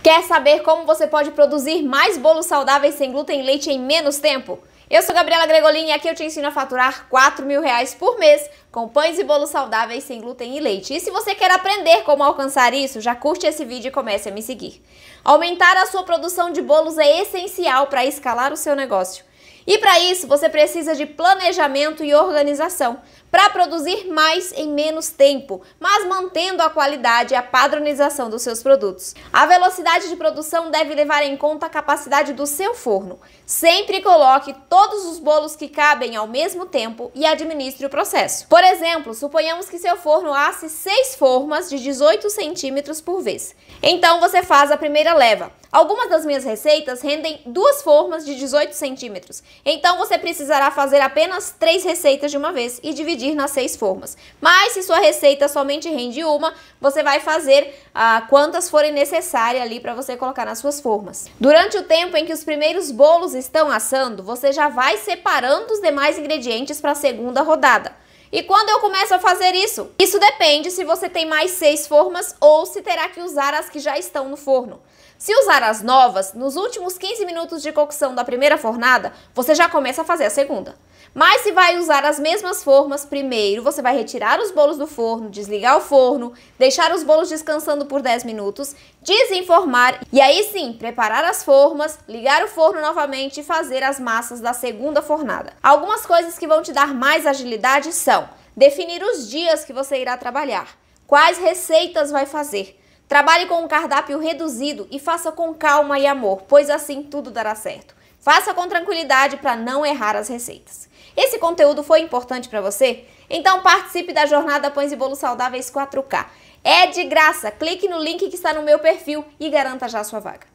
Quer saber como você pode produzir mais bolos saudáveis sem glúten e leite em menos tempo? Eu sou Gabriela Gregolini e aqui eu te ensino a faturar 4 mil reais por mês com pães e bolos saudáveis sem glúten e leite. E se você quer aprender como alcançar isso, já curte esse vídeo e comece a me seguir. Aumentar a sua produção de bolos é essencial para escalar o seu negócio. E para isso, você precisa de planejamento e organização para produzir mais em menos tempo, mas mantendo a qualidade e a padronização dos seus produtos. A velocidade de produção deve levar em conta a capacidade do seu forno. Sempre coloque todos os bolos que cabem ao mesmo tempo e administre o processo. Por exemplo, suponhamos que seu forno asse 6 formas de 18 centímetros por vez. Então você faz a primeira leva Algumas das minhas receitas rendem duas formas de 18 centímetros, então você precisará fazer apenas três receitas de uma vez e dividir nas seis formas. Mas se sua receita somente rende uma, você vai fazer ah, quantas forem necessárias ali para você colocar nas suas formas. Durante o tempo em que os primeiros bolos estão assando, você já vai separando os demais ingredientes para a segunda rodada. E quando eu começo a fazer isso? Isso depende se você tem mais seis formas ou se terá que usar as que já estão no forno. Se usar as novas, nos últimos 15 minutos de cocção da primeira fornada, você já começa a fazer a segunda. Mas se vai usar as mesmas formas, primeiro você vai retirar os bolos do forno, desligar o forno, deixar os bolos descansando por 10 minutos, desenformar e aí sim preparar as formas, ligar o forno novamente e fazer as massas da segunda fornada. Algumas coisas que vão te dar mais agilidade são definir os dias que você irá trabalhar, quais receitas vai fazer Trabalhe com um cardápio reduzido e faça com calma e amor, pois assim tudo dará certo. Faça com tranquilidade para não errar as receitas. Esse conteúdo foi importante para você? Então participe da jornada Pães e Bolos Saudáveis 4K. É de graça, clique no link que está no meu perfil e garanta já sua vaga.